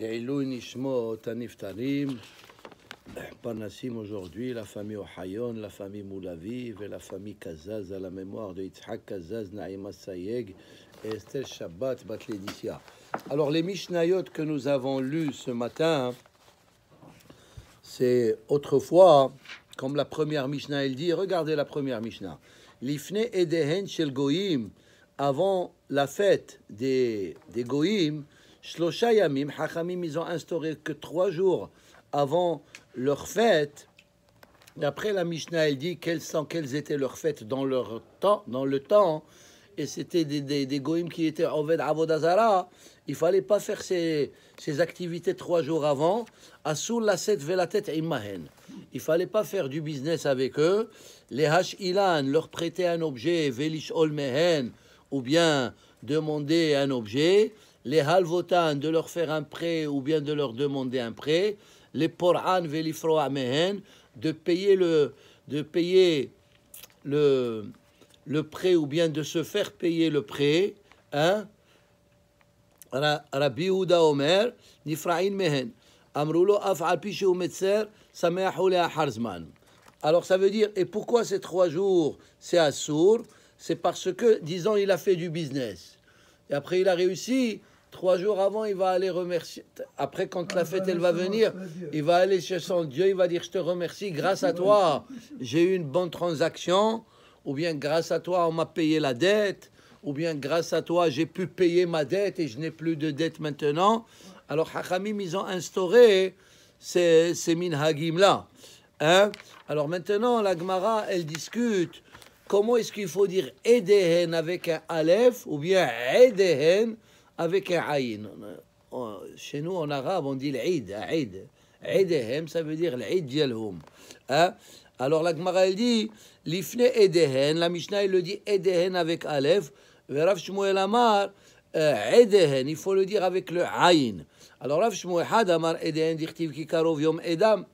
לעילוי נשמות הנפטרים, Panassim aujourd'hui la famille Ohayon, la famille Moulavi et la famille Kazaz à la mémoire de Yitzhak Kazaz, Naïma Sayeg et Esther Shabbat Batlédicia. Alors les Mishnayot que nous avons lus ce matin, c'est autrefois, comme la première Mishnah, elle dit, regardez la première Mishnah, L'Ifne Edehen Shel Goïm, avant la fête des, des Goïm, ils ont instauré que trois jours avant leur fête. D'après la Mishnah, elle dit quelles, sont, quelles étaient leurs fêtes dans leur temps, dans le temps, et c'était des, des, goïms qui étaient Oved Avodazara. Il fallait pas faire ces, activités trois jours avant. Asul la Il fallait pas faire du business avec eux. Les hash ilan leur prêter un objet, olmehen, ou bien demander un objet les halvotan de leur faire un prêt ou bien de leur demander un prêt, les poran velifro amehen de payer le de payer le le prêt ou bien de se faire payer le prêt, hein? Rabbi Houda Omer, Nifraïn Mehen, Amroulo Af Metzer, Harzman. Alors ça veut dire, et pourquoi ces trois jours, c'est à C'est parce que, disons, il a fait du business. Et après, il a réussi, Trois jours avant, il va aller remercier. Après, quand la fête, elle va venir, il va aller chez son Dieu, il va dire, je te remercie, grâce à toi, j'ai eu une bonne transaction, ou bien grâce à toi, on m'a payé la dette, ou bien grâce à toi, j'ai pu payer ma dette et je n'ai plus de dette maintenant. Alors, Hachamim, ils ont instauré ces, minhagim-là. Hein? Alors maintenant, la Gemara, elle discute comment est-ce qu'il faut dire Edehen avec un Aleph ou bien Edehen avec un aïn. Chez nous, en arabe, on dit l'Aïd. Aïd. Aidehem, ça veut dire l'Aïd dialhum. Hein? Alors la Gemara, elle dit L'ifne edehen. La Mishnah, elle le dit edehen avec Aleph. Rav Shmuel Amar, edehen. Euh, il faut le dire avec le aïn. Alors Rav Shmuel Amar, edehen, dirtiv karov yom edam.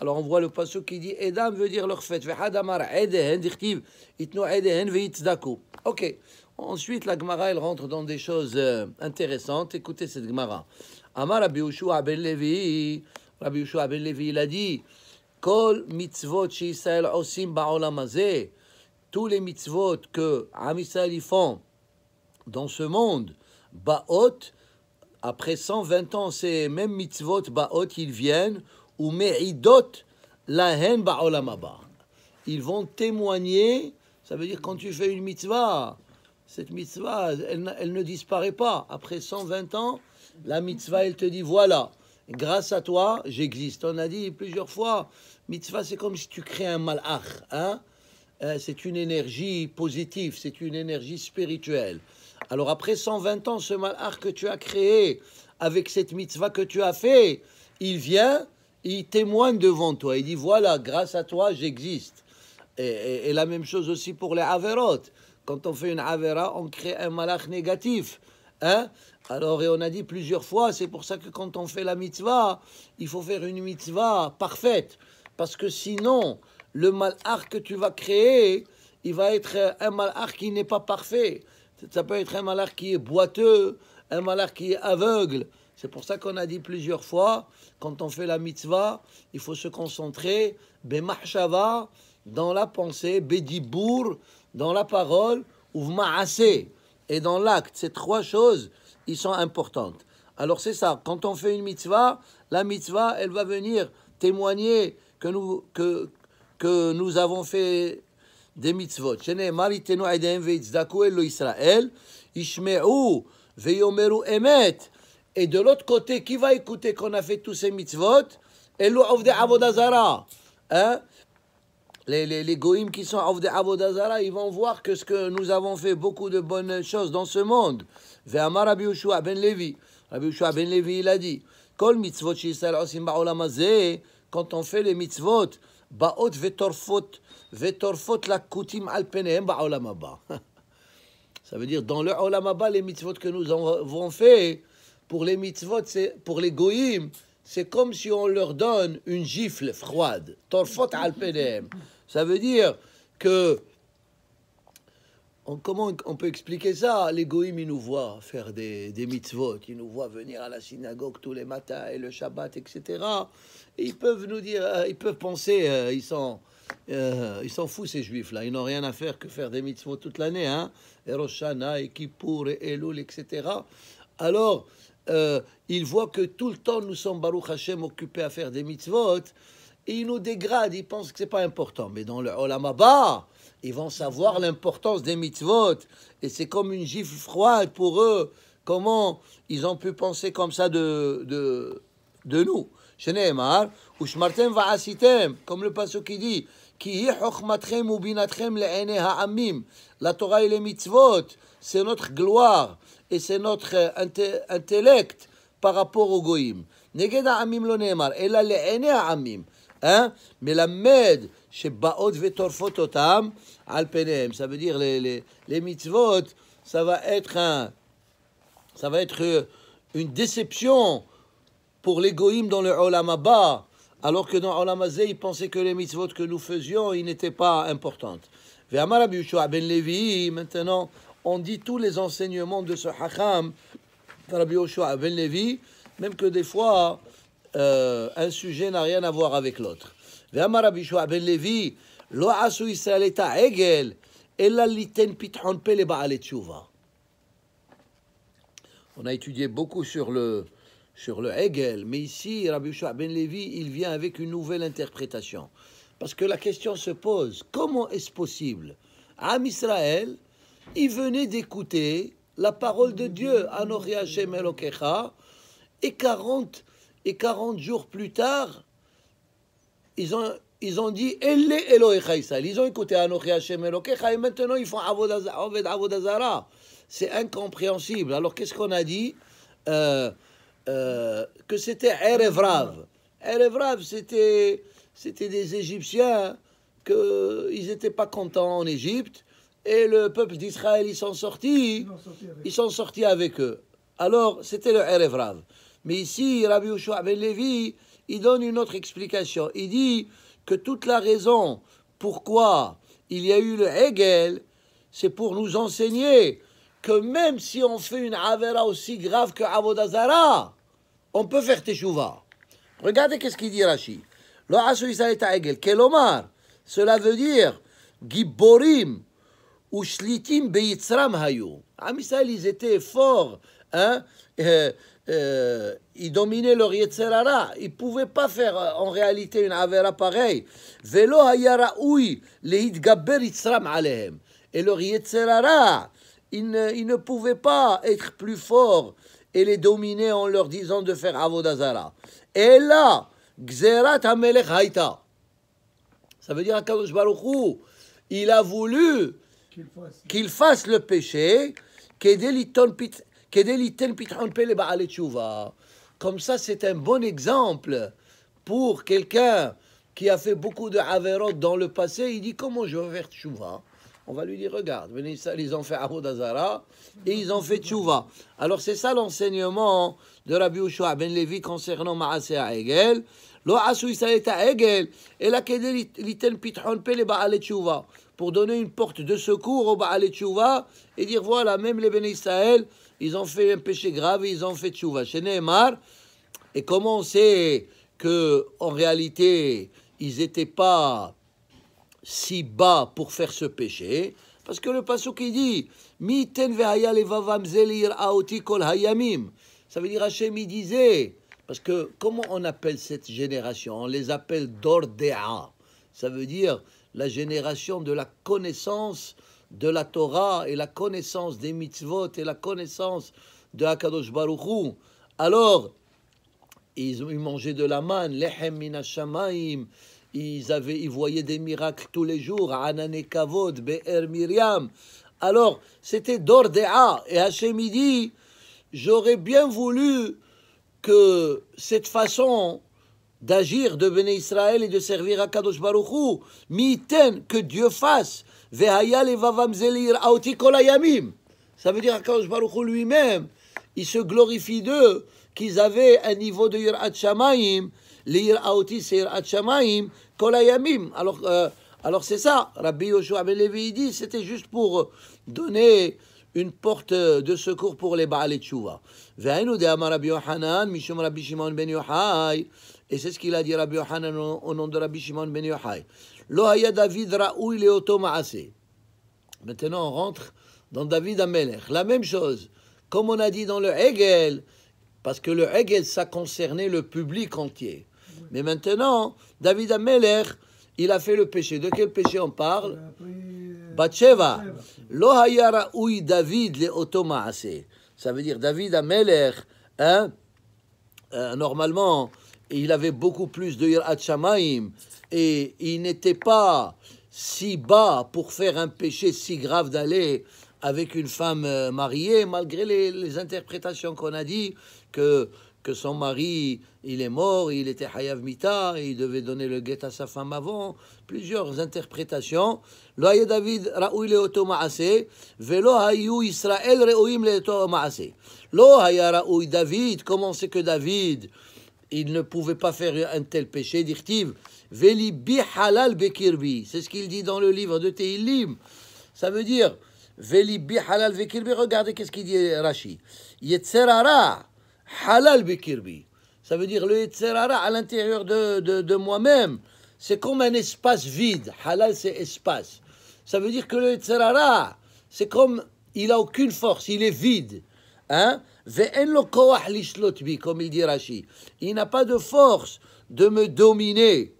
Alors on voit le passage qui dit Edam veut dire leur fête. hadamar edehen, dirtiv itno edehen d'akou. Ok. Ensuite, la Gemara, elle rentre dans des choses euh, intéressantes. Écoutez cette Gemara. Amar Rabbi Ben Levi, Rabbi Ben Levi, il a dit Kol mitzvot Israël osim ba'olam Tous les mitzvot que Am y font dans ce monde, ba'ot, après 120 ans, ces mêmes mitzvot ba'ot, ils viennent, ou me'idot lahen ba'olam Ils vont témoigner, ça veut dire quand tu fais une mitzvah, cette mitzvah, elle, ne disparaît pas. Après 120 ans, la mitzvah, elle te dit voilà, grâce à toi, j'existe. On a dit plusieurs fois, mitzvah, c'est comme si tu crées un malach. Hein euh, c'est une énergie positive, c'est une énergie spirituelle. Alors après 120 ans, ce malach que tu as créé, avec cette mitzvah que tu as fait, il vient, il témoigne devant toi. Il dit voilà, grâce à toi, j'existe. Et, et, la même chose aussi pour les Averot. Quand on fait une Avera, on crée un malach négatif. Hein Alors, et on a dit plusieurs fois, c'est pour ça que quand on fait la mitzvah, il faut faire une mitzvah parfaite. Parce que sinon, le malach que tu vas créer, il va être un malach qui n'est pas parfait. Ça peut être un malach qui est boiteux, un malach qui est aveugle. C'est pour ça qu'on a dit plusieurs fois, quand on fait la mitzvah, il faut se concentrer, bemachshava, dans la pensée, bedibur, dans la parole, et dans l'acte. Ces trois choses, ils sont importantes. Alors c'est ça, quand on fait une mitzvah, la mitzvah, elle va venir témoigner que nous, que, que nous avons fait des mitzvot. Et de l'autre côté, qui va écouter qu'on a fait tous ces mitzvot Avde Hein les, les, les goïms qui sont à Avodazara, ils vont voir que ce que nous avons fait beaucoup de bonnes choses dans ce monde. Ve'amar Rabbi Yoshua ben Levi. Rabbi ben Levi, il a dit Kol mitzvot osim quand on fait les mitzvot, ba'ot vetorfot, vetorfot la al ba'olam Ça veut dire dans le olam les mitzvot que nous avons fait, pour les mitzvot, c'est pour les goïms, c'est comme si on leur donne une gifle froide. Torfot al ça veut dire que comment on peut expliquer ça L'égoïme, il nous voit faire des, des, mitzvot, il nous voit venir à la synagogue tous les matins et le Shabbat, etc. ils peuvent nous dire, euh, ils peuvent penser, euh, ils sont fous euh, ils s'en foutent ces juifs-là, ils n'ont rien à faire que faire des mitzvot toute l'année, hein et Roshana, et Kippour, et Elul, etc. Alors, ils voient que tout le temps nous sommes Baruch Hashem occupés à faire des mitzvot et ils nous dégradent, ils pensent que ce n'est pas important. Mais dans le Olamaba, ils vont savoir l'importance des mitzvot. Et c'est comme une gifle froide pour eux. Comment ils ont pu penser comme ça de, de, de nous comme le passage qui dit, la Torah et les mitzvot, c'est notre gloire et c'est notre euh, intellect par rapport au goïm. ha'amim. Hein? Mais la med, chez Baot al Alpenem, ça veut dire les, les, les mitzvot, ça va être ça va être euh, une déception pour l'égoïme dans le Olam alors que dans Olam Azé, ils pensaient que les mitzvot que nous faisions, ils n'étaient pas importantes. vers ben Levi, maintenant, on dit tous les enseignements de ce Hacham, Rabbi Yoshua ben Levi, même que des fois, euh, un sujet n'a rien à voir avec l'autre. On a étudié beaucoup sur le, sur le Hegel, mais ici, Rabbi Shua Ben Levi, il vient avec une nouvelle interprétation. Parce que la question se pose, comment est-ce possible Am Israël, il venait d'écouter la parole de Dieu, Anori Elokecha, et 40 et 40 jours plus tard, ils ont, ils ont dit Elle Elohecha Israël. Ils ont écouté Anochi Hashem Elohecha et maintenant ils font Avodazara. C'est incompréhensible. Alors qu'est-ce qu'on a dit euh, euh, Que c'était Erevrav. Erevrav, c'était des Égyptiens hein, Ils n'étaient pas contents en Égypte et le peuple d'Israël, ils sont sortis. Ils sont sortis avec eux. Alors, c'était le Erevrav. Mais ici, Rabbi Yoshua Ben Levi, il donne une autre explication. Il dit que toute la raison pourquoi il y a eu le Hegel, c'est pour nous enseigner que même si on fait une Avera aussi grave que Avodazara, on peut faire Teshuvah. Regardez qu'est-ce qu'il dit Rashi. Le Hegel, Kelomar, cela veut dire Giborim ou Shlitim Beyitzram Hayu. Amisal ah, ils étaient forts, hein, euh, euh, il dominait leur Yetzerara. Il ne pouvait pas faire euh, en réalité une Avera pareille. Velo alehem. Et leur Yetzerara, il ne, ne pouvait pas être plus fort et les dominer en leur disant de faire Avodazara. Et là, Gzerat Ça veut dire à Kadosh il a voulu qu'il fasse. le péché, comme ça, c'est un bon exemple pour quelqu'un qui a fait beaucoup de Averot dans le passé. Il dit Comment je vais faire Tchouva On va lui dire Regarde, ils ont fait Ahoud et ils ont fait Tchouva. Alors, c'est ça l'enseignement de Rabbi Ushua Ben Levi concernant Maasea Egel. Pour donner une porte de secours au Baal et dire voilà, même les Ben Israël, ils ont fait un péché grave ils ont fait tchouva. et comment on sait que en réalité, ils n'étaient pas si bas pour faire ce péché Parce que le passo qui dit kol hayamim. Ça veut dire Hachem, disait, parce que comment on appelle cette génération On les appelle Dordea. Ça veut dire la génération de la connaissance de la Torah et la connaissance des mitzvot et la connaissance de Hakadosh Baruchou, alors ils, ont mangé de la manne, lehem ils, avaient, ils voyaient des miracles tous les jours, Anane Kavod, Be'er Miriam. Alors, c'était Dordea. Et Hachem dit J'aurais bien voulu que cette façon d'agir de Béné Israël et de servir à Kadosh Baruchou, miten, que Dieu fasse ça veut dire qu'Akadosh Baruch Hu lui-même, il se glorifie d'eux, qu'ils avaient un niveau de Yirat Shamayim. L'Yiraouti, c'est Yirat Shamaim, Kolayamim. Alors, euh, alors c'est ça. Rabbi Yoshua Belevi dit, c'était juste pour donner une porte euh, de secours pour les Baal et Tshuva. Ben et c'est ce qu'il a dit Rabbi Yohanan au nom de Rabbi Shimon ben Yochai. David Maintenant, on rentre dans David Amelech. La même chose, comme on a dit dans le Hegel, parce que le Hegel, ça concernait le public entier. Mais maintenant, David Amelech, il a fait le péché. De quel péché on parle Batsheva. Lo David le otomaase. Ça veut dire David à Meller, hein euh, normalement, il avait beaucoup plus de Yirat et il n'était pas si bas pour faire un péché si grave d'aller avec une femme euh, mariée, malgré les, les interprétations qu'on a dit que que son mari, il est mort, il était Hayav Mita, il devait donner le guet à sa femme avant, plusieurs interprétations. Lo David raoui Oto ma'ase, velo hayou Israël re'ouim Oto ma'ase. Lo raoui David, comment c'est que David, il ne pouvait pas faire un tel péché, dit-il. veli bi halal bekirbi. C'est ce qu'il dit dans le livre de Tehillim. Ça veut dire, veli bi halal bekirbi, regardez qu'est-ce qu'il dit Rashi. Yetzerara halal bikirbi. Ça veut dire le etzerara » à l'intérieur de, moi-même. C'est comme un espace vide. Halal, c'est espace. Ça veut dire que le etzerara » c'est comme il a aucune force, il est vide. Hein? Comme il dit Rashi. Il n'a pas de force de me dominer.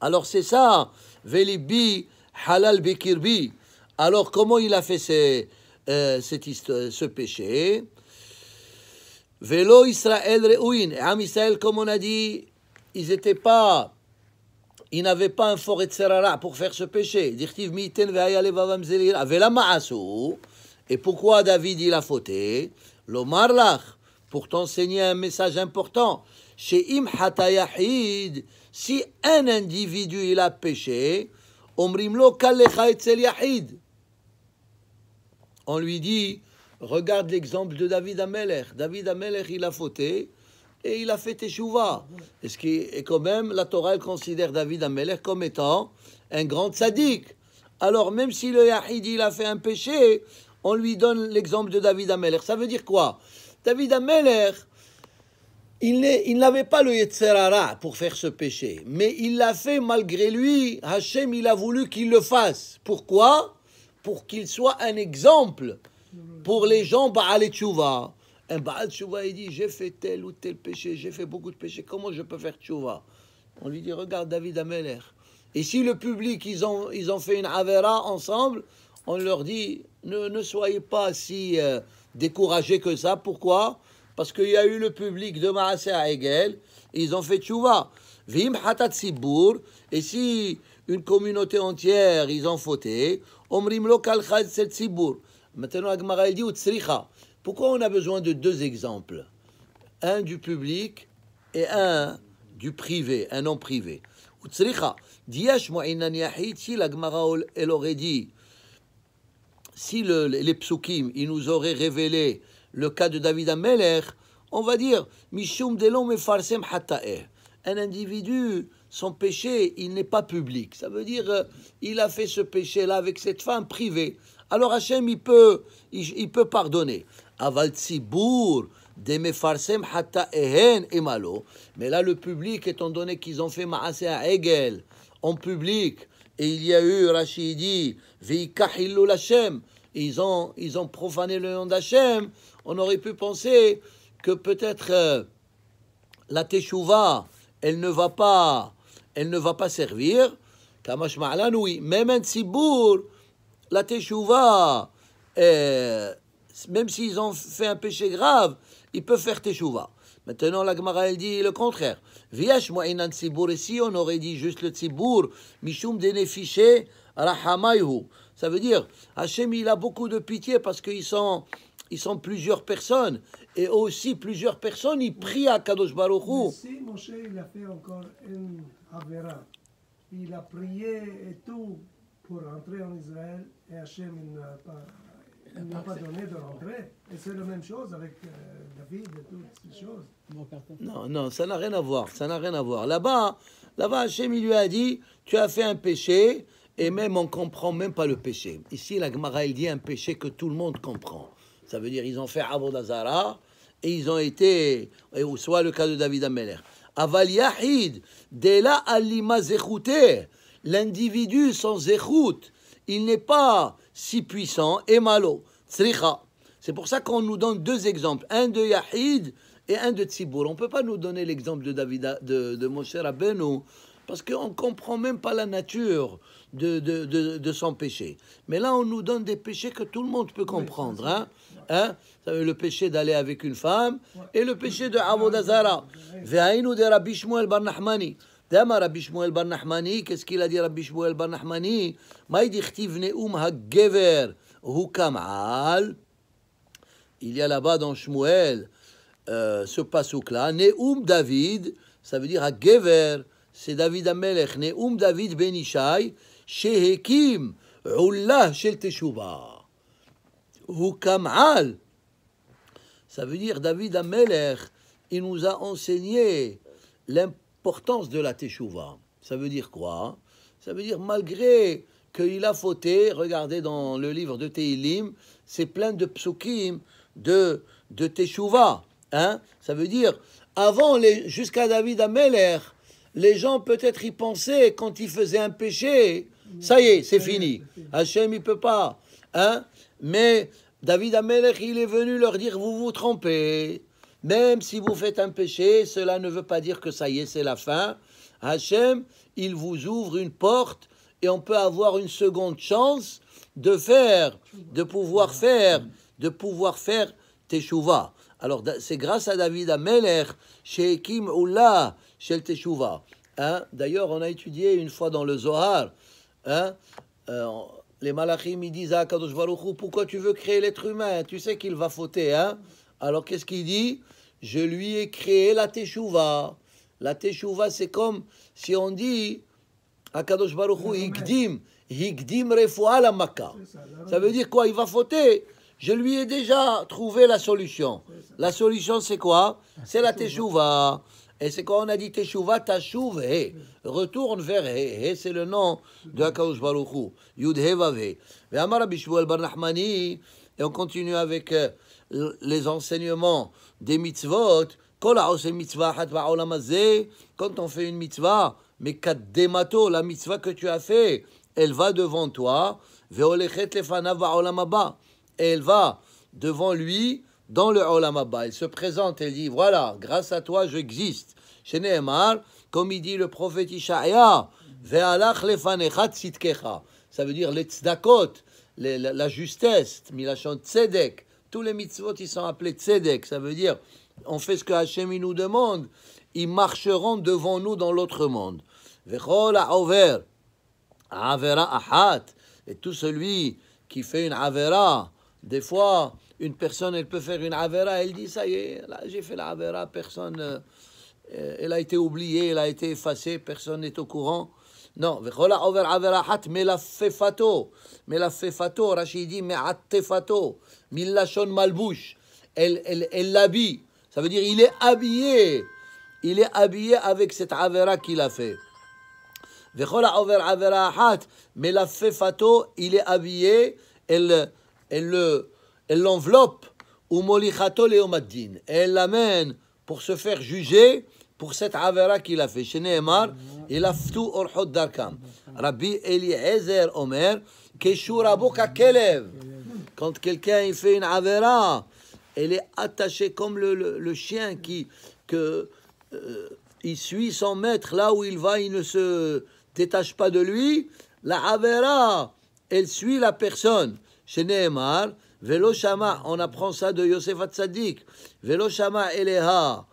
Alors c'est ça. Velibi halal bikirbi. Alors comment il a fait euh, ce péché Velo Israël Reouin. Et Am Israël, comme on a dit, ils n'étaient pas, ils n'avaient pas un fort Serara pour faire ce péché. Ah, Et pourquoi David il a fauté L'Omar Lach, pour t'enseigner un message important. Chez Im Hatayahid, si un individu il a péché, Omrimlo Kalecha Yahid. On lui dit, Regarde l'exemple de David Ameller. David Ameller, il a fauté et il a fait Teshuvah. Et, ce qui, quand même, la Torah, considère David Ameller comme étant un grand sadique. Alors, même si le Yahid, il a fait un péché, on lui donne l'exemple de David Ameller. Ça veut dire quoi David Ameller, il n'avait pas le Yetzerara pour faire ce péché, mais il l'a fait malgré lui. Hachem, il a voulu qu'il le fasse. Pourquoi Pour qu'il soit un exemple pour les gens Baal Tchouva, un Baal il dit J'ai fait tel ou tel péché, j'ai fait beaucoup de péchés, comment je peux faire Tchouva On lui dit Regarde David Ameler. Et si le public, ils ont, ils ont fait une Avera ensemble, on leur dit Ne, ne soyez pas si euh, découragés que ça. Pourquoi Parce qu'il y a eu le public de Maasé à Hegel, ils ont fait Tchouva. Vim Hatat et si une communauté entière, ils ont fauté, Omrim Lokal Khad Sibour. Maintenant, Agmara, elle dit Utsricha. Pourquoi on a besoin de deux exemples Un du public et un du privé, un nom privé. Utsricha. Diyash si l'Agmara, elle aurait dit si les psukim, ils nous auraient révélé le cas de David Ameler, on va dire Mishum delom efarsem hatay. Un individu, son péché, il n'est pas public. Ça veut dire, euh, il a fait ce péché-là avec cette femme privée alors Hachem, il peut, il, peut pardonner. Aval Demefarsem Hatta Ehen Emalo. Mais là, le public, étant donné qu'ils ont fait maase à Hegel, en public, et il y a eu, Rachidi, Veikahilou Lachem, ils ont, ils ont profané le nom d'Hachem, on aurait pu penser que peut-être euh, la Teshuvah, elle ne va pas, elle ne va pas servir. Kamash ma'alan, oui. Même un la Teshuvah, euh, même s'ils ont fait un péché grave, ils peuvent faire Teshuvah. Maintenant, la Gemara, elle dit le contraire. Viesh mo'inan tzibour. Ici, on aurait dit juste le tzibour. Mishum denefiché rahamayhu. Ça veut dire, Hachem, il a beaucoup de pitié parce qu'ils sont, ils sont plusieurs personnes. Et aussi, plusieurs personnes, ils prient à Kadosh Baruch Hu. Si il a fait encore un avera, il a prié et tout, pour entrer en Israël et Hachem n'a pas, donné de rentrer. Et c'est la même chose avec euh, David et toutes ces choses. Non, non, ça n'a rien à voir. Ça n'a rien à voir. Là-bas, là-bas, Hachem lui a dit, tu as fait un péché. Et même on comprend même pas le péché. Ici, la Gemara, elle dit un péché que tout le monde comprend. Ça veut dire ils ont fait Avodazara, et ils ont été, ou soit le cas de David Ameler. Aval Yahid, Dela Alima l'individu sans écoute, il n'est pas si puissant et malo. C'est pour ça qu'on nous donne deux exemples, un de Yahid et un de Tzibour. On ne peut pas nous donner l'exemple de David, de, de cher Rabbeinu, parce qu'on ne comprend même pas la nature de, son péché. Mais là, on nous donne des péchés que tout le monde peut comprendre. hein? hein? Le péché d'aller avec une femme et le péché de Avodazara. nous de Rabbi Shmuel Bar Dama Rabbi Shmuel Bar Nahmani, qu'est-ce qu'il a dit Rabbi Shmuel Bar Nahmani Il y a là-bas dans Shmuel euh, ce passouk-là, Neum David, ça veut dire gever c'est David Amelech, Neum David Ben Ishai, Shehekim, Ullah Shel Teshuvah. Hukam'al, ça veut dire David Amelech, il nous a enseigné l'importance Portance de la teshuvah, Ça veut dire quoi Ça veut dire malgré qu'il a fauté, regardez dans le livre de Tehilim c'est plein de psukim de, de teshuva. Hein Ça veut dire, avant, jusqu'à David Ameller, les gens peut-être y pensaient quand ils faisaient un péché, ça y est, c'est fini. Hachem, il peut pas. Hein Mais David Ameller, il est venu leur dire, vous vous trompez. Même si vous faites un péché, cela ne veut pas dire que ça y est, c'est la fin. Hachem, il vous ouvre une porte et on peut avoir une seconde chance de faire, de pouvoir faire, de pouvoir faire Teshuvah. Alors c'est grâce à David Ameler, chez kim Oula, chez le teshuva. Hein, d'ailleurs, on a étudié une fois dans le Zohar, hein? Euh, les malachim ils disent à Kadosh Baruch Hu, pourquoi tu veux créer l'être humain Tu sais qu'il va fauter, hein alors qu'est-ce qu'il dit Je lui ai créé la teshuva. La teshuva, c'est comme si on dit Akadosh Baruch Hu, Higdim, Higdim Ça veut dire quoi Il va fauter. Je lui ai déjà trouvé la solution. La solution, c'est quoi C'est la teshuva. Et c'est quoi? on a dit Teshuva, Retourne vers He. c'est le nom de Akadosh Baruch Hu. Et on continue avec euh, les enseignements des mitzvot, quand on fait une mitzvah, mais demato la mitzvah que tu as fait, elle va devant toi, et elle va devant lui dans le olam Elle se présente, elle dit, voilà, grâce à toi, j'existe. Chez comme il dit le prophète Ishaïa, Ça veut dire les la justesse, milachon tzedek, tous les mitzvot, ils sont appelés tzedek. Ça veut dire, on fait ce que Hachem nous demande. Ils marcheront devant nous dans l'autre monde. Et tout celui qui fait une avera, des fois, une personne, elle peut faire une avera, elle dit, ça y est, là, j'ai fait la avera, personne, euh, elle a été oubliée, elle a été effacée, personne n'est au courant. Non, Vechola over averahat melafefato. Melafefato, Rachid dit me'attefato. Millachon malbush, Elle, elle, elle l'habille. Ça veut dire il est habillé. Il est habillé avec cette avera qu'il a fait. Vechola over averahat melafefato. Il est habillé. Elle, elle, elle l'enveloppe. Ou Elle l'amène pour se faire juger pour cette avera qu'il a fait. Chez Neymar, il a fait tout orhot darkam. Rabbi Eliezer Omer, Keshura Boka Kelev. Quand quelqu'un il fait une avera, elle est attachée comme le, chien qui que, euh, il suit son maître là où il va, il ne se détache pas de lui. La avera, elle suit la personne. Chez Neymar, Velo Shama, on apprend ça de Yosef Hatzadik. Velo Shama Eleha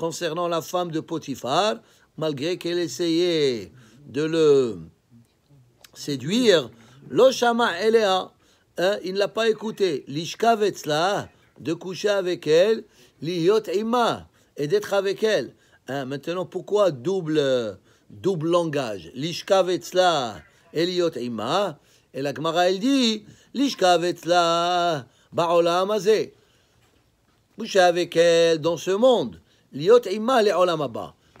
concernant la femme de Potiphar, malgré qu'elle essayait de le séduire, l'Oshama Elea, hein, il ne l'a pas écouté. L'Ishkavetzla, de coucher avec elle, l'Iyot Ima, et d'être avec elle. Hein, maintenant, pourquoi double, double langage L'Ishkavetzla et l'Iyot Ima. Et la Gemara, elle dit L'Ishkavetzla, Amaze, Coucher avec elle dans ce monde. Liot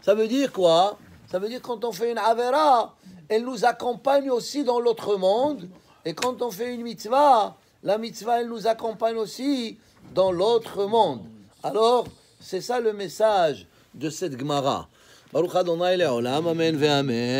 Ça veut dire quoi Ça veut dire quand on fait une avera, elle nous accompagne aussi dans l'autre monde. Et quand on fait une mitzvah, la mitzvah, elle nous accompagne aussi dans l'autre monde. Alors, c'est ça le message de cette Gemara. Baruch Adonai olam. Amen, Amen.